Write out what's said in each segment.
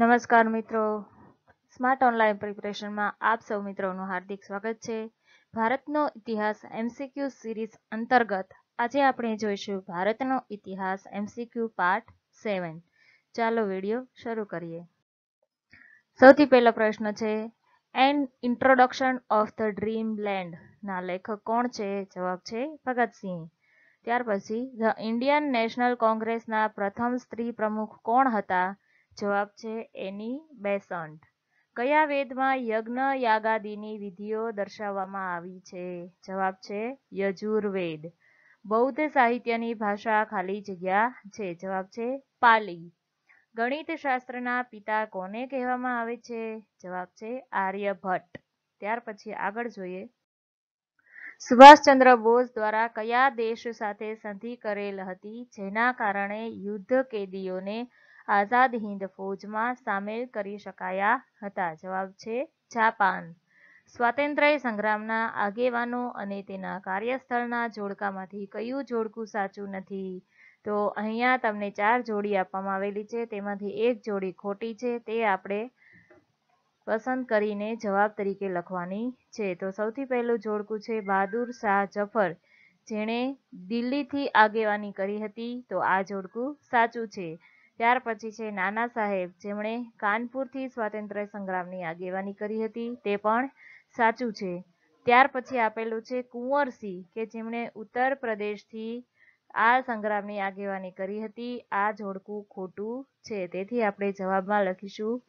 નમસ્કાર મિત્રો smart online પ્રિપરેશનમાં આપ સૌ મિત્રોનું હાર્દિક સ્વાગત છે ભારતનો ઇતિહાસ એમસીક્યુ સિરીઝ અંતર્ગત આજે આપણે જોઈશું ભારતનો ઇતિહાસ એમસીક્યુ પાર્ટ સેવન ચાલો વિડીયો શરૂ કરીએ સૌથી પહેલો પ્રશ્ન છે an introduction of the dreamland ના લેખક કોણ છે જવાબ છે ભગતસિંહ ત્યાર પછી ધ ઇન્ડિયન નેશનલ કોંગ્રેસના પ્રથમ સ્ત્રી પ્રમુખ કોણ હતા જવાબ છે એની બેસન્ટ કયા વેદમાં યજ્ઞ યાગાદીની વિધિઓ દર્શાવવામાં આવી છે જવાબ છે યજુર્વેદ બૌદ્ધ સાહિત્યની ભાષા ખાલી જગ્યા છે જવાબ છે પાલી ગણિત શાસ્ત્રના પિતા કોને કહેવામાં આવે છે જવાબ છે આર્યભટ્ટ ત્યાર પછી આગળ જોઈએ સુભાષચંદ્ર બોઝ દ્વારા કયા દેશ સાથે સંધિ કરેલ હતી જેના કારણે યુદ્ધ કેદીઓને આઝાદ હિંદ ફોજમાં સામેલ કરી શકાયા હતા જવાબ છે જાપાન સ્વાતંત્ર્ય સંગ્રામના આગેવાનો અને તેના કાર્યસ્થળના જોડકામાંથી કયું જોડકું સાચું નથી તો અહીંયા તમને ચાર જોડી આપવામાં આવેલી છે તેમાંથી એક જોડી ખોટી છે તે આપણે પસંદ કરીને જવાબ તરીકે લખવાની છે તો સૌથી પહેલું જોડકું છે બહાદુર શાહ જફર જેણે દિલ્હીથી આગેવાની કરી હતી તો આ જોડકું સાચું છે ત્યાર પછી છે નાના સાહેબ જેમણે કાનપુરથી સ્વાતંત્ર્ય સંગ્રામની આગેવાની કરી હતી તે પણ સાચું છે ત્યાર પછી આપેલું છે કુંવરસિંહ કે જેમણે ઉત્તર પ્રદેશથી આ સંગ્રામની આગેવાની કરી હતી આ જોડકું ખોટું છે તેથી આપણે જવાબમાં લખીશું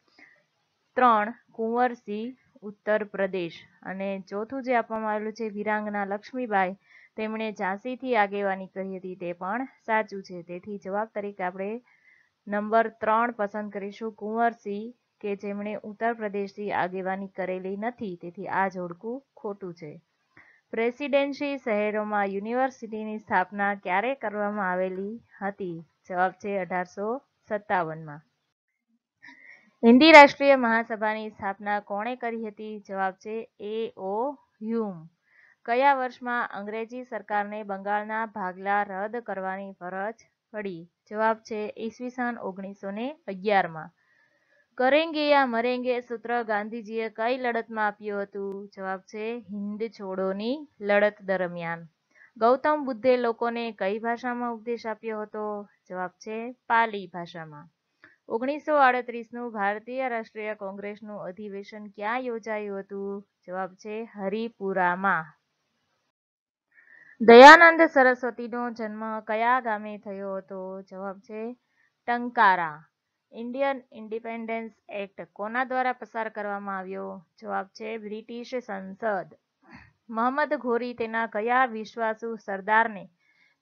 ત્રણ કુંવરસિંહ ઉત્તર પ્રદેશ અને ચોથું જે આપવામાં આવેલું છે વિરાંગના લક્ષ્મીબાઈ તેમણે ઝાંસીથી આગેવાની કરી હતી તે પણ સાચું છે તેથી જવાબ તરીકે આપણે નંબર ત્રણ પસંદ કરીશું કુંવરસિંહ કે જેમણે ઉત્તર પ્રદેશથી આગેવાની કરેલી નથી તેથી આ જોડકું ખોટું છે પ્રેસિડેન્સી શહેરોમાં યુનિવર્સિટીની સ્થાપના ક્યારે કરવામાં આવેલી હતી જવાબ છે અઢારસો સત્તાવનમાં હિન્દી રાષ્ટ્રીય મહાસભાની સ્થાપના કોણે કરી હતી જવાબ છે એ ઓ હ્યુમ કયા વર્ષમાં અંગ્રેજી સરકારને બંગાળના ભાગલા રદ કરવાની ફરજ પડી જવાબ છે ઈસવીસન ઓગણીસો ને અગિયારમાં કરેંગે યા મરેંગે સૂત્ર ગાંધીજીએ કઈ લડતમાં આપ્યું હતું જવાબ છે હિન્દ છોડોની લડત દરમિયાન ગૌતમ બુદ્ધે લોકોને કઈ ભાષામાં ઉપદેશ આપ્યો હતો જવાબ છે પાલી ભાષામાં ઓગણીસો આડત્રીસનું ભારતીય રાષ્ટ્રીય કોંગ્રેસનું અધિવેશન ક્યાં યોજાયું હતું જવાબ છે હરિપુરામાં દયાનંદ સરસ્વતીનો જન્મ કયા ગામે થયો હતો જવાબ છે ટંકારા ઇન્ડિયન ઇન્ડિપેન્ડન્સ એક્ટ કોના દ્વારા પસાર કરવામાં આવ્યો જવાબ છે બ્રિટિશ સંસદ મોહમ્મદ ઘોરી તેના કયા વિશ્વાસુ સરદારને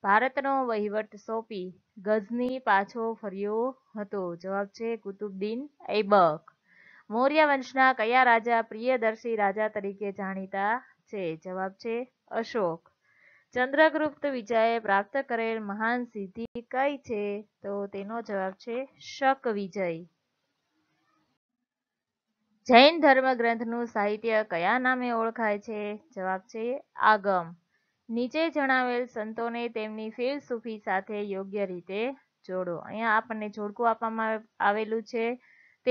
ભારતનો વહીવટ સોંપી ગઝની પાછો ફર્યો હતો જવાબ છે કુતુબદ્દીન ઐબક મૌર્ય વંશના કયા રાજા પ્રિયદર્શી રાજા તરીકે જાણીતા છે જવાબ છે અશોક ચંદ્રગુપ્ત વિજયે પ્રાપ્ત કરેલ મહાન સિદ્ધિ કઈ છે તો તેનો જવાબ છે શક વિજય જૈન ધર્મ ગ્રંથનું સાહિત્ય કયા નામે ઓળખાય છે જવાબ છે આગમ નીચે જણાવેલ સંતોને તેમની ફિલસૂફી સાથે યોગ્ય રીતે જોડો અહીંયા આપણને જોડકું આપવામાં આવેલું છે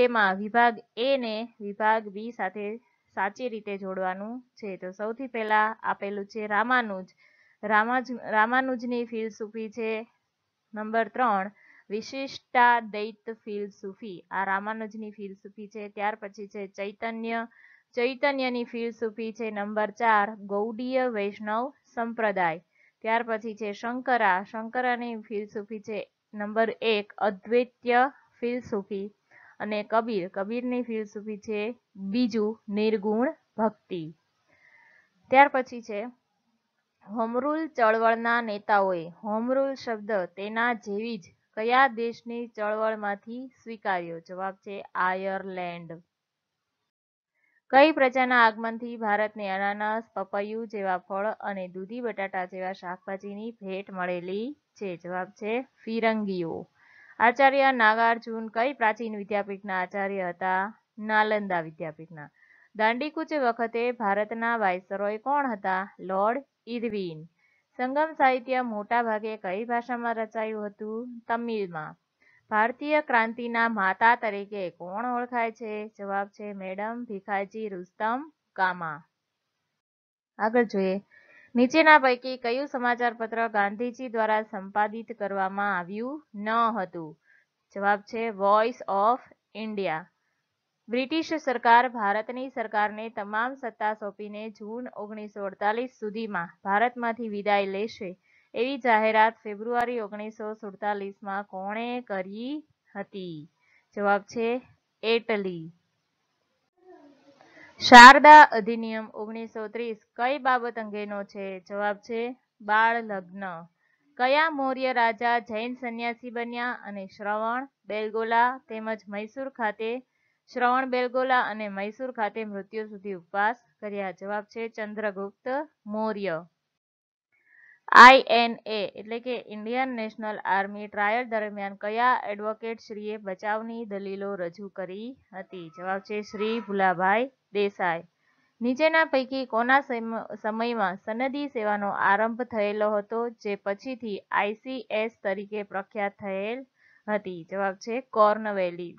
તેમાં વિભાગ એ ને વિભાગ બી સાથે સાચી રીતે જોડવાનું છે તો સૌથી પહેલા આપેલું છે રામાનુજ રામાજ રામાનુજની ફિલસૂફી છે નંબર ત્રણ વિશિષ્ટા દૈત ફિલસૂફી આ રામાનુજની ફિલસૂફી છે ત્યાર પછી છે ચૈતન્ય ચૈતન્યની ફિલસૂફી છે નંબર ચાર ગૌડીય વૈષ્ણવ સંપ્રદાય ત્યાર પછી છે શંકરા શંકરાની ફિલસૂફી છે નંબર એક અદ્વૈત્ય ફિલસૂફી અને કબીર કબીરની ફિલસૂફી છે બીજું નિર્ગુણ ભક્તિ ત્યાર પછી છે હોમરૂલ ચળવળના નેતાઓએ હોમરૂલ શબ્દ તેના જેવી જ કયા દેશની ચળવળમાંથી સ્વીકાર્યો જવાબ છે આયર્લેન્ડ કઈ પ્રજાના આગમનથી ભારતને અનાનસ પપૈયું જેવા ફળ અને દૂધી બટાટા જેવા શાકભાજીની ભેટ મળેલી છે જવાબ છે ફિરંગીઓ આચાર્ય નાગાર્જુન કઈ પ્રાચીન વિદ્યાપીઠના આચાર્ય હતા નાલંદા વિદ્યાપીઠના દાંડીકુચ વખતે ભારતના વાઇસરોય કોણ હતા લોર્ડ ઇરવિન સંગમ સાહિત્ય મોટાભાગે કઈ ભાષામાં રચાયું હતું તમિલમાં ભારતીય ક્રાંતિના માતા તરીકે કોણ ઓળખાય છે જવાબ છે મેડમ ભીખાજી રુસ્તમ કામા આગળ જોઈએ નીચેના પૈકી કયું સમાચાર પત્ર ગાંધીજી દ્વારા સંપાદિત કરવામાં આવ્યું ન હતું જવાબ છે વોઇસ ઓફ ઇન્ડિયા બ્રિટિશ સરકાર ભારતની સરકારને તમામ સત્તા સોંપીને જૂન ઓગણીસો અડતાલીસ સુધીમાં ભારતમાંથી વિદાય લેશે એવી જાહેરાત ફેબ્રુઆરી ઓગણીસો સુડતાલીસમાં કોણે કરી હતી જવાબ છે એટલી શારદા અધિનિયમ ઓગણીસો ત્રીસ કઈ બાબત અંગેનો છે જવાબ છે બાળ લગ્ન કયા મૌર્ય રાજા જૈન સંન્યાસી બન્યા અને શ્રવણ બેલગોલા તેમજ મૈસૂર ખાતે શ્રવણબેલગોલા અને મૈસૂર ખાતે મૃત્યુ સુધી ઉપવાસ કર્યા જવાબ છે ચંદ્રગુપ્ત મૌર્ય આઈએનએ એટલે કે ઇન્ડિયન નેશનલ આર્મી ટ્રાયલ દરમિયાન કયા એડવોકેટ શ્રીએ બચાવની દલીલો રજૂ કરી હતી જવાબ છે શ્રી ભુલાભાઈ દેસાઈ નીચેના પૈકી કોના સમયમાં સનદી સેવાનો આરંભ થયેલો હતો જે પછીથી આઈસીએસ તરીકે પ્રખ્યાત થયેલ હતી જવાબ છે કોર્નવેલી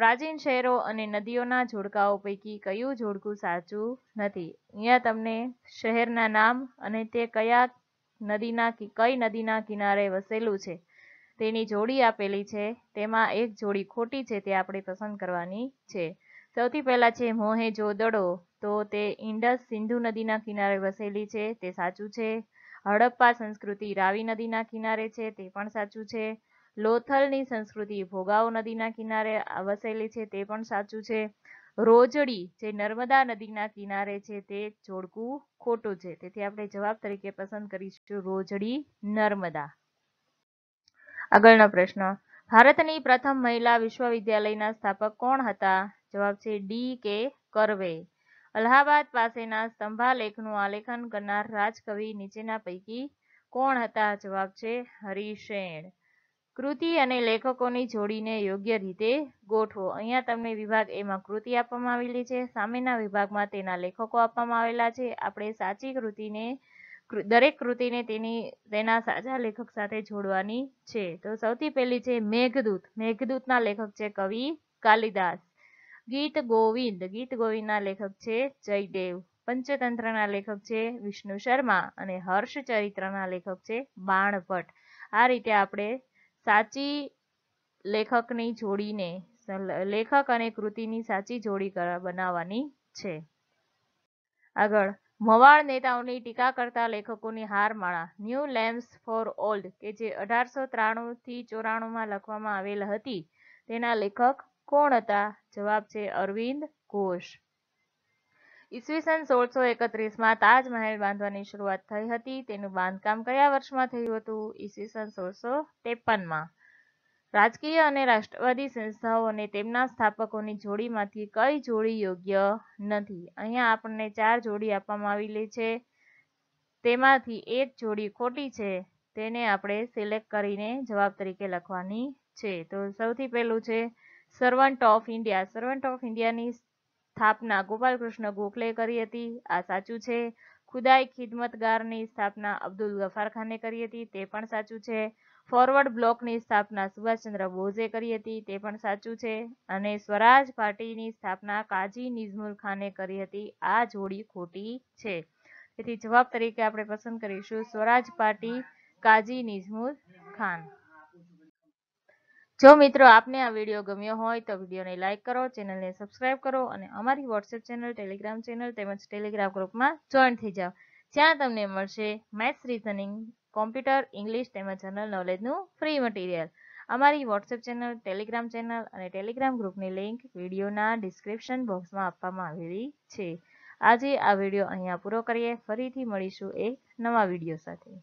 પ્રાચીન શહેરો અને નદીઓના જોડકાઓ પૈકી કયું જોડકું સાચું નથી અહીંયા તમને શહેરના નામ અને તે કયા નદીના કઈ નદીના કિનારે વસેલું છે તેની જોડી આપેલી છે તેમાં એક જોડી ખોટી છે તે આપણે પસંદ કરવાની છે સૌથી પહેલાં છે મોહે જોદડો તો તે ઇન્ડસ સિંધુ નદીના કિનારે વસેલી છે તે સાચું છે હડપ્પા સંસ્કૃતિ રાવી નદીના કિનારે છે તે પણ સાચું છે લોથલની સંસ્કૃતિ ભોગાવો નદીના કિનારે વસેલી છે તે પણ સાચું છે રોજડી જે નર્મદા નદીના કિનારે છે તે જોડકું ખોટું છે તેથી આપણે જવાબ તરીકે પસંદ કરીશું રોજડી નર્મદા આગળનો પ્રશ્ન ભારતની પ્રથમ મહિલા વિશ્વવિદ્યાલયના સ્થાપક કોણ હતા જવાબ છે ડી કે કરવે અલ્હાબાદ પાસેના સ્તંભાલેખનું આલેખન કરનાર રાજકવિ નીચેના પૈકી કોણ હતા જવાબ છે હરિશેણ કૃતિ અને લેખકોની જોડીને યોગ્ય રીતે ગોઠવો અહીંયા તમને વિભાગ એમાં કૃતિ આપવામાં આવેલી છે સામેના વિભાગમાં તેના લેખકો આપવામાં આવેલા છે આપણે સાચી કૃતિને દરેક કૃતિને તેની તેના સાચા લેખક સાથે જોડવાની છે તો સૌથી પહેલી છે મેઘદૂત મેઘદૂતના લેખક છે કવિ કાલિદાસ ગીત ગોવિંદ ગીત ગોવિંદના લેખક છે જયદેવ પંચતંત્રના લેખક છે વિષ્ણુ શર્મા અને હર્ષ ચરિત્રના લેખક છે બાણભટ્ટ આ રીતે આપણે સાચી લેખકની જોડીને લેખક અને કૃતિની સાચી જોડી બનાવવાની છે આગળ મવાળ નેતાઓની ટીકા કરતા લેખકોની હાર માળા ન્યૂ લેમ્સ ફોર ઓલ્ડ કે જે અઢારસો ત્રાણું થી ચોરાણુંમાં લખવામાં આવેલ હતી તેના લેખક કોણ હતા જવાબ છે અરવિંદ ઘોષ ઈસવીસન સોળસો એકત્રીસમાં તાજમહેલ બાંધવાની શરૂઆત થઈ હતી તેનું બાંધકામ કયા વર્ષમાં થયું હતું ઈસવીસન સોળસો ત્રેપનમાં રાજકીય અને રાષ્ટ્રવાદી સંસ્થાઓ અને તેમના સ્થાપકોની જોડીમાંથી કઈ જોડી યોગ્ય નથી અહીંયા આપણને ચાર જોડી આપવામાં આવેલી છે તેમાંથી એક જોડી ખોટી છે તેને આપણે સિલેક્ટ કરીને જવાબ તરીકે લખવાની છે તો સૌથી પહેલું છે servant of India servant of ઇન્ડિયાની સ્થાપના ગોપાલકૃષ્ણ ગોખલે કરી હતી આ સાચું છે ખુદાઈ ખિદમતગારની સ્થાપના અબ્દુલ ગફાર ખાને કરી હતી તે પણ સાચું છે ફોરવર્ડ બ્લોકની સ્થાપના સુભાષચંદ્ર બોઝે કરી હતી તે પણ સાચું છે અને સ્વરાજ પાર્ટીની સ્થાપના કાજી નિઝમુલ ખાને કરી હતી આ જોડી ખોટી છે તેથી જવાબ તરીકે આપણે પસંદ કરીશું સ્વરાજ પાર્ટી કાજી નિઝમુલ ખાન જો મિત્રો આપને આ વિડીયો ગમ્યો હોય તો વિડીયોને લાઇક કરો ચેનલને સબસ્ક્રાઇબ કરો અને અમારી વોટ્સએપ ચેનલ ટેલિગ્રામ ચેનલ તેમજ ટેલિગ્રામ ગ્રુપમાં જોઈન થઈ જાઓ જ્યાં તમને મળશે મેથ્સ રીઝનિંગ કોમ્પ્યુટર ઇંગ્લિશ તેમજ જનરલ નોલેજનું ફ્રી મટીરિયલ અમારી વોટ્સએપ ચેનલ ટેલિગ્રામ ચેનલ અને ટેલિગ્રામ ગ્રુપની લિંક વિડીયોના ડિસ્ક્રિપ્શન બોક્સમાં આપવામાં આવેલી છે આજે આ વિડીયો અહીંયા પૂરો કરીએ ફરીથી મળીશું એક નવા વિડીયો સાથે